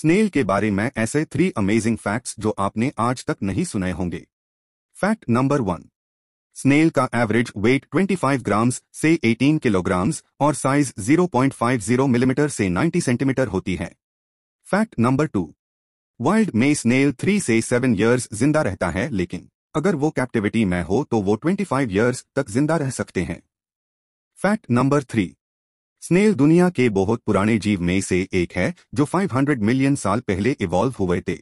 snail के बारे में ऐसे थ्री अमेजिंग फैक्ट्स जो आपने आज तक नहीं सुने होंगे फैक्ट नंबर वन स्नेल का एवरेज वेट 25 ग्राम्स से 18 किलोग्राम्स और साइज 0.50 मिलीमीटर से 90 सेंटीमीटर होती है फैक्ट नंबर टू वाइल्ड में स्नेल थ्री से सेवन ईयर्स जिंदा रहता है लेकिन अगर वो कैप्टिविटी में हो तो वो 25 ईयर्स तक जिंदा रह सकते हैं फैक्ट नंबर थ्री स्नेल दुनिया के बहुत पुराने जीव में से एक है जो 500 मिलियन साल पहले इवॉल्व हुए थे